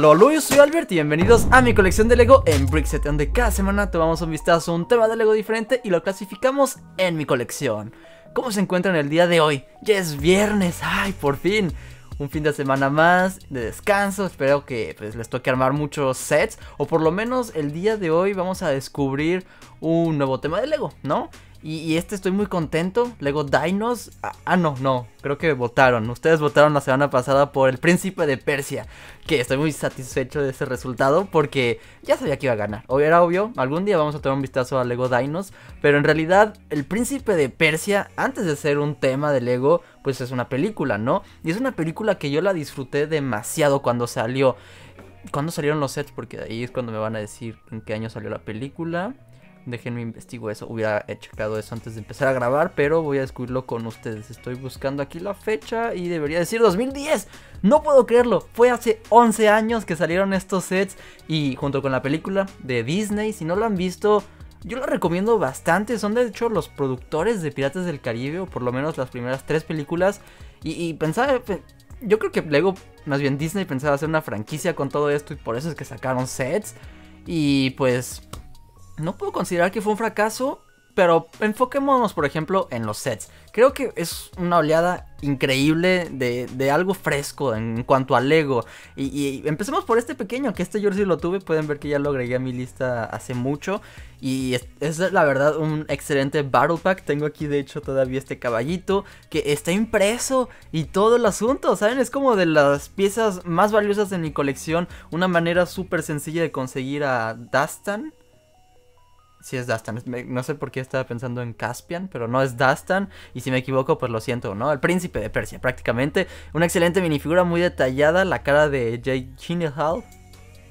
hola! Yo soy Albert y bienvenidos a mi colección de Lego en Brickset, donde cada semana tomamos un vistazo a un tema de Lego diferente y lo clasificamos en mi colección. ¿Cómo se encuentran el día de hoy? Ya es viernes, ay, por fin. Un fin de semana más de descanso, espero que pues, les toque armar muchos sets, o por lo menos el día de hoy vamos a descubrir un nuevo tema de Lego, ¿no? Y, este estoy muy contento. Lego Dinos. Ah, ah, no, no. Creo que votaron. Ustedes votaron la semana pasada por el príncipe de Persia. Que estoy muy satisfecho de ese resultado porque ya sabía que iba a ganar. Hoy era obvio. Algún día vamos a tener un vistazo a Lego Dinos. Pero en realidad el príncipe de Persia, antes de ser un tema de Lego, pues es una película, ¿no? Y es una película que yo la disfruté demasiado cuando salió. cuando salieron los sets? Porque ahí es cuando me van a decir en qué año salió la película. Déjenme investigo eso. Hubiera checado eso antes de empezar a grabar, pero voy a descubrirlo con ustedes. Estoy buscando aquí la fecha y debería decir 2010. No puedo creerlo. Fue hace 11 años que salieron estos sets y junto con la película de Disney, si no lo han visto... Yo lo recomiendo bastante, son de hecho los productores de Piratas del Caribe, o por lo menos las primeras tres películas. Y, y pensaba, yo creo que luego, más bien Disney pensaba hacer una franquicia con todo esto y por eso es que sacaron sets. Y pues no puedo considerar que fue un fracaso, pero enfoquémonos, por ejemplo, en los sets. Creo que es una oleada increíble de, algo fresco en cuanto al Lego. Y, empecemos por este pequeño, que este yo sí lo tuve. Pueden ver que ya lo agregué a mi lista hace mucho. Y es, la verdad un excelente Battle Pack. Tengo aquí, de hecho, todavía este caballito que está impreso y todo el asunto. ¿Saben? Es como de las piezas más valiosas de mi colección. Una manera súper sencilla de conseguir a Dastan si es Dastan. No sé por qué estaba pensando en Caspian, pero no es Dastan. Y si me equivoco, pues lo siento, ¿no? El príncipe de Persia, prácticamente. Una excelente minifigura muy detallada. La cara de Jay Gyllenhaal.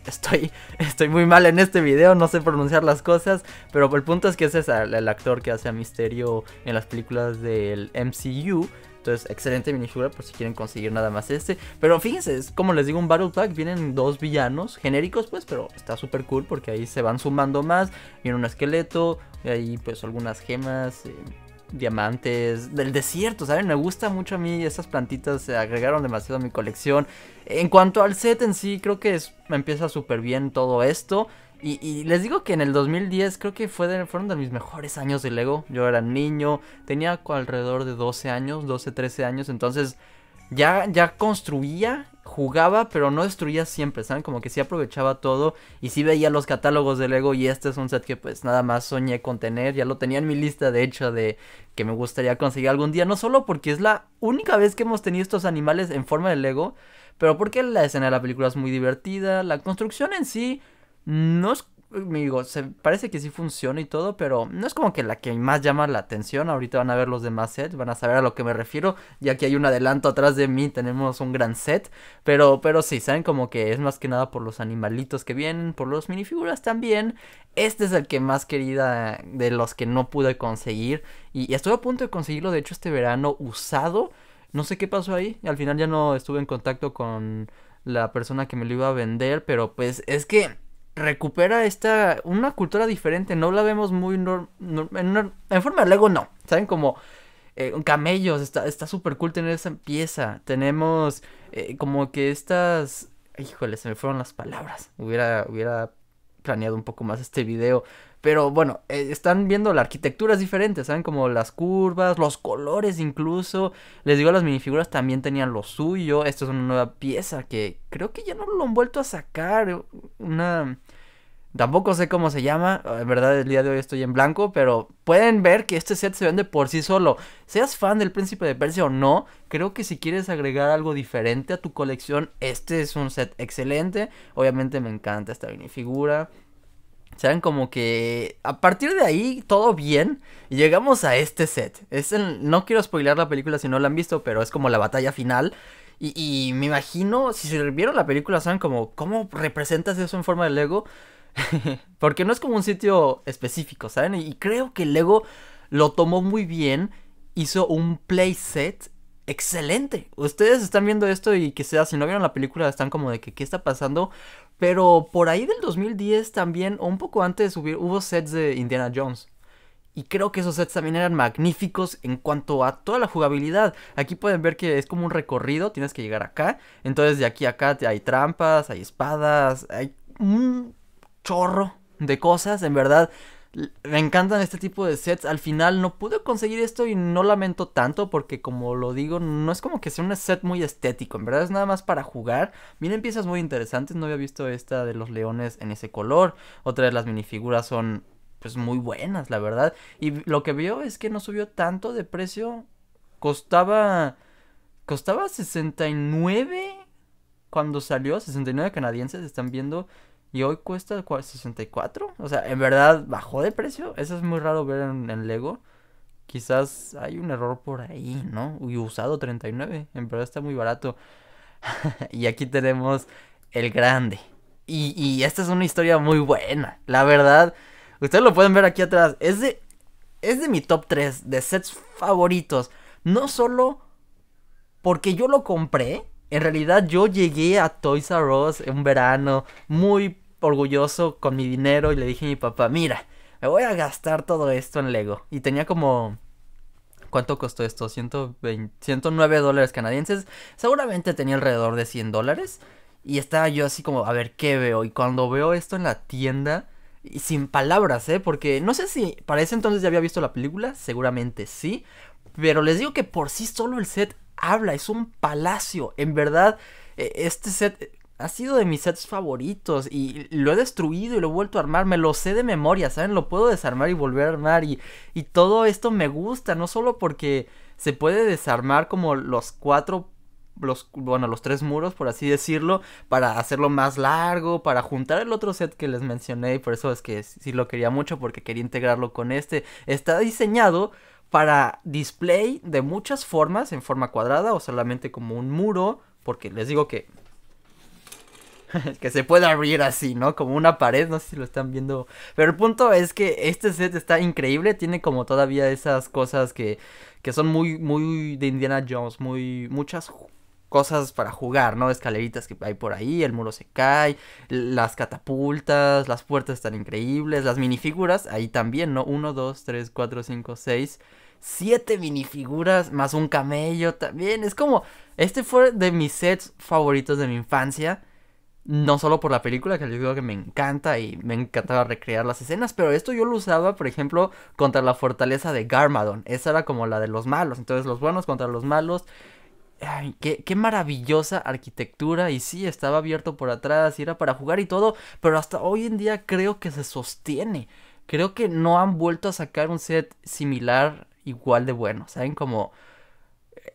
Estoy, estoy muy mal en este video, no sé pronunciar las cosas, pero el punto es que ese es el, actor que hace a Misterio en las películas del MCU. Entonces, excelente minifigura por si quieren conseguir nada más este. Pero fíjense, es como les digo, un Battle Pack. Vienen dos villanos genéricos, pues, pero está súper cool porque ahí se van sumando más. Viene un esqueleto, y ahí pues algunas gemas. Eh, diamantes, del desierto, ¿saben? Me gusta mucho a mí, esas plantitas se agregaron demasiado a mi colección. En cuanto al set en sí, creo que empieza súper bien todo esto. Y, les digo que en el 2010 creo que fue de, fueron de mis mejores años de Lego. Yo era niño, tenía alrededor de 12 años, 12, 13 años. Entonces ya, ya construía, jugaba, pero no destruía siempre, ¿saben? Como que sí aprovechaba todo y sí veía los catálogos de Lego. Y este es un set que pues nada más soñé con tener. Ya lo tenía en mi lista de hecho de que me gustaría conseguir algún día. No solo porque es la única vez que hemos tenido estos animales en forma de Lego, pero porque la escena de la película es muy divertida, la construcción en sí no es, digo, se, parece que sí funciona y todo, pero no es como que la que más llama la atención. Ahorita van a ver los demás sets, van a saber a lo que me refiero. Ya que hay un adelanto atrás de mí, tenemos un gran set. Pero, pero sí, saben como que es más que nada por los animalitos que vienen, por los minifiguras también. Este es el que más querida de los que no pude conseguir. y estuve a punto de conseguirlo, de hecho, este verano usado. No sé qué pasó ahí. Al final ya no estuve en contacto con la persona que me lo iba a vender, pero pues es que recupera esta una cultura diferente, no la vemos muy en, forma de Lego no, saben como eh, camellos, está está super cool tener esa pieza. Tenemos eh, como que estas híjole, se me fueron las palabras. Hubiera hubiera planeado un poco más este video, pero bueno, eh, están viendo la arquitectura es diferente, ¿saben? Como las curvas, los colores incluso. Les digo, las minifiguras también tenían lo suyo. Esta es una nueva pieza que creo que ya no lo han vuelto a sacar. Una... Tampoco sé cómo se llama, ah, en verdad el día de hoy estoy en blanco, pero pueden ver que este set se vende por sí solo. Seas fan del Príncipe de Persia o no, creo que si quieres agregar algo diferente a tu colección, este es un set excelente. Obviamente me encanta esta minifigura. Saben, como que a partir de ahí todo bien. Y llegamos a este set. Es el, no quiero spoilear la película si no la han visto, pero es como la batalla final. Y, y me imagino, si se vieron la película, saben como cómo representas eso en forma de Lego. Porque no es como un sitio específico, ¿saben? Y creo que Lego lo tomó muy bien, hizo un playset excelente. Ustedes están viendo esto y que sea, si no vieron la película están como de que qué está pasando. Pero por ahí del 2010 también, o un poco antes, de subir hubo sets de Indiana Jones. Y creo que esos sets también eran magníficos en cuanto a toda la jugabilidad. Aquí pueden ver que es como un recorrido, tienes que llegar acá. Entonces de aquí a acá hay trampas, hay espadas, hay un chorro de cosas, en verdad. Me encantan este tipo de sets. Al final no pude conseguir esto y no lamento tanto porque como lo digo, no es como que sea un set muy estético. En verdad es nada más para jugar. Miren piezas muy interesantes. No había visto esta de los leones en ese color. Otra de las minifiguras son pues muy buenas, la verdad. Y lo que veo es que no subió tanto de precio. Costaba... Costaba 69 cuando salió. 69 canadienses están viendo. Y hoy cuesta 64. O sea, en verdad bajó de precio. Eso es muy raro ver en, Lego. Quizás hay un error por ahí, ¿no? Y usado 39. En verdad está muy barato. y aquí tenemos el grande. Y, esta es una historia muy buena. La verdad, ustedes lo pueden ver aquí atrás. Es de, es de mi top 3 de sets favoritos. No solo porque yo lo compré. En realidad yo llegué a Toys R Us en verano muy orgulloso con mi dinero y le dije a mi papá, mira, me voy a gastar todo esto en Lego. Y tenía como... ¿Cuánto costó esto? 120, 109 dólares canadienses. Seguramente tenía alrededor de 100 dólares. Y estaba yo así como, a ver, ¿qué veo? Y cuando veo esto en la tienda, y sin palabras, ¿eh? Porque no sé si para ese entonces ya había visto la película, seguramente sí. Pero les digo que por sí solo el set habla, es un palacio. En verdad, e-, este set ha sido de mis sets favoritos y lo he destruido y lo he vuelto a armar, me lo sé de memoria, ¿saben? Lo puedo desarmar y volver a armar y, y todo esto me gusta, no solo porque se puede desarmar como los cuatro los, bueno, los tres muros, por así decirlo, para hacerlo más largo, para juntar el otro set que les mencioné, y por eso es que sí lo quería mucho, porque quería integrarlo con este. Está diseñado para display de muchas formas, en forma cuadrada o solamente como un muro, porque les digo que que se puede abrir así, ¿no? Como una pared, no sé si lo están viendo. Pero el punto es que este set está increíble, tiene como todavía esas cosas que, que son muy, muy de Indiana Jones, muy, muchas cosas para jugar, ¿no? Escaleritas que hay por ahí, el muro se cae, las catapultas, las puertas están increíbles, las minifiguras, ahí también, ¿no? Uno, dos, tres, cuatro, cinco, seis. siete minifiguras más un camello también. Es como, este fue de mis sets favoritos de mi infancia. No solo por la película, que yo digo que me encanta y me encantaba recrear las escenas, pero esto yo lo usaba, por ejemplo, contra la fortaleza de Garmadon. Esa era como la de los malos. Entonces, los buenos contra los malos. Ay, qué, qué, maravillosa arquitectura. Y sí, estaba abierto por atrás y era para jugar y todo. Pero hasta hoy en día creo que se sostiene. Creo que no han vuelto a sacar un set similar, igual de bueno. ¿Saben? Como eh,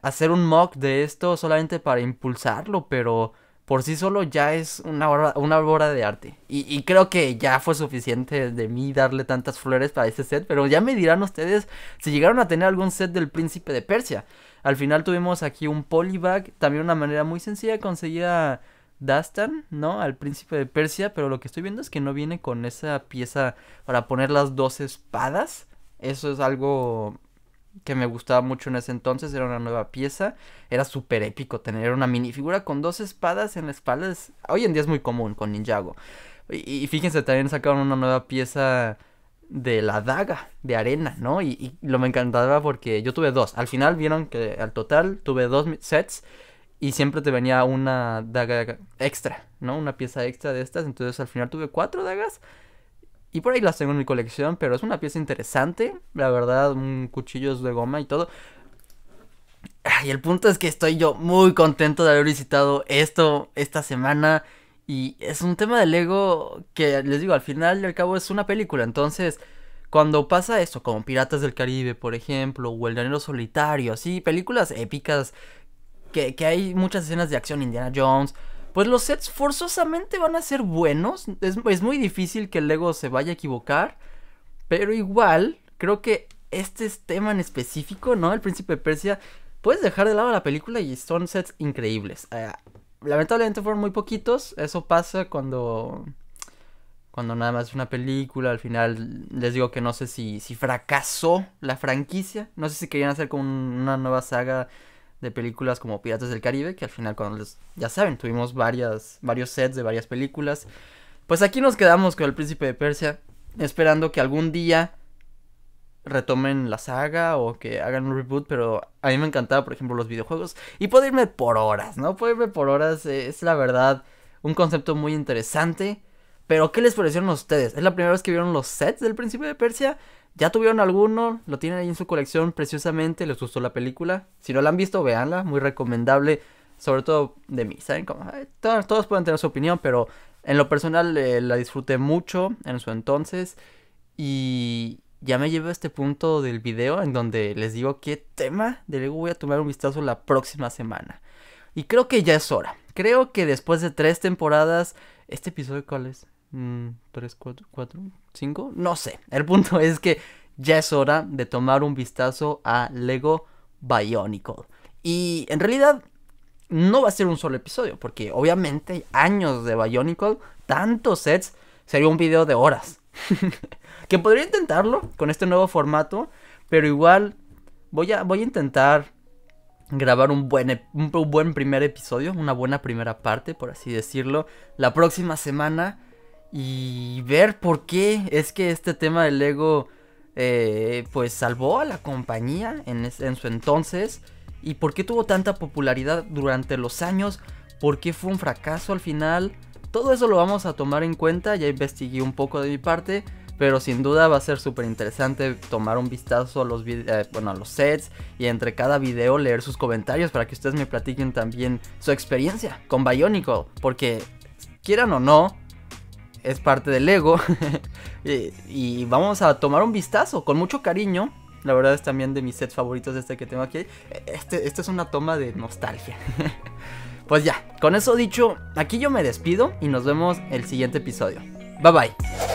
hacer un mock de esto solamente para impulsarlo, pero por sí solo ya es una obra, una de arte. Y, creo que ya fue suficiente de mí darle tantas flores para este set, pero ya me dirán ustedes si llegaron a tener algún set del príncipe de Persia. Al final tuvimos aquí un polybag, también una manera muy sencilla de conseguir a Dastan, ¿no? Al príncipe de Persia, pero lo que estoy viendo es que no viene con esa pieza para poner las dos espadas. Eso es algo que me gustaba mucho en ese entonces, era una nueva pieza, era súper épico tener una minifigura con dos espadas en la espalda, hoy en día es muy común con Ninjago. Y, fíjense, también sacaron una nueva pieza de la daga de arena, ¿no? y, lo me encantaba porque yo tuve dos, al final vieron que al total tuve dos sets y siempre te venía una daga extra, ¿no? Una pieza extra de estas, entonces al final tuve cuatro dagas y por ahí las tengo en mi colección, pero es una pieza interesante. La verdad, un cuchillos de goma y todo. Y el punto es que estoy yo muy contento de haber visitado esto esta semana. Y es un tema de Lego que les digo, al final y al cabo es una película. Entonces, cuando pasa esto, como Piratas del Caribe, por ejemplo, o El Granero Solitario, así, películas épicas que, que hay muchas escenas de acción, Indiana Jones, pues los sets forzosamente van a ser buenos. Es, muy difícil que el Lego se vaya a equivocar. Pero igual, creo que este tema en específico, ¿no? El príncipe de Persia, puedes dejar de lado la película y son sets increíbles. Eh, lamentablemente fueron muy poquitos. Eso pasa cuando... Cuando nada más es una película, al final les digo que no sé si, si fracasó la franquicia. No sé si querían hacer como una nueva saga de películas como Piratas del Caribe, que al final cuando ya saben, tuvimos varias, varios sets de varias películas. Pues aquí nos quedamos con el príncipe de Persia, esperando que algún día retomen la saga o que hagan un reboot, pero a mí me encantaba, por ejemplo, los videojuegos. Y puedo irme por horas, ¿no? Puedo irme por horas, es la verdad un concepto muy interesante. Pero, ¿qué les parecieron a ustedes? ¿Es la primera vez que vieron los sets del principio de Persia? ¿Ya tuvieron alguno? ¿Lo tienen ahí en su colección preciosamente? ¿Les gustó la película? Si no la han visto, véanla, muy recomendable. Sobre todo de mí, ¿saben? Como, todos, pueden tener su opinión, pero en lo personal eh, la disfruté mucho en su entonces. Y ya me llevo a este punto del video en donde les digo qué tema de Lego voy a tomar un vistazo la próxima semana. Y creo que ya es hora. Creo que después de tres temporadas, este episodio cuál es? 3, mm, cuatro, 4, cinco? No sé. El punto es que ya es hora de tomar un vistazo a Lego Bionicle. Y en realidad no va a ser un solo episodio, porque obviamente años de Bionicle, tantos sets, sería un video de horas. que podría intentarlo con este nuevo formato, pero igual voy a, voy a intentar grabar un buen, un buen primer episodio, una buena primera parte, por así decirlo, la próxima semana y ver por qué es que este tema del LEGO eh, pues salvó a la compañía en, su entonces y por qué tuvo tanta popularidad durante los años, por qué fue un fracaso al final. Todo eso lo vamos a tomar en cuenta, ya investigué un poco de mi parte, pero sin duda va a ser súper interesante tomar un vistazo a los, eh, bueno, a los sets y entre cada video leer sus comentarios para que ustedes me platiquen también su experiencia con Bionicle, porque quieran o no, es parte del ego. Eh, y, vamos a tomar un vistazo con mucho cariño. La verdad es también de mis sets favoritos este que tengo aquí. Eh, este, este, es una toma de nostalgia. pues ya, con eso dicho, aquí yo me despido y nos vemos el siguiente episodio. Bye bye.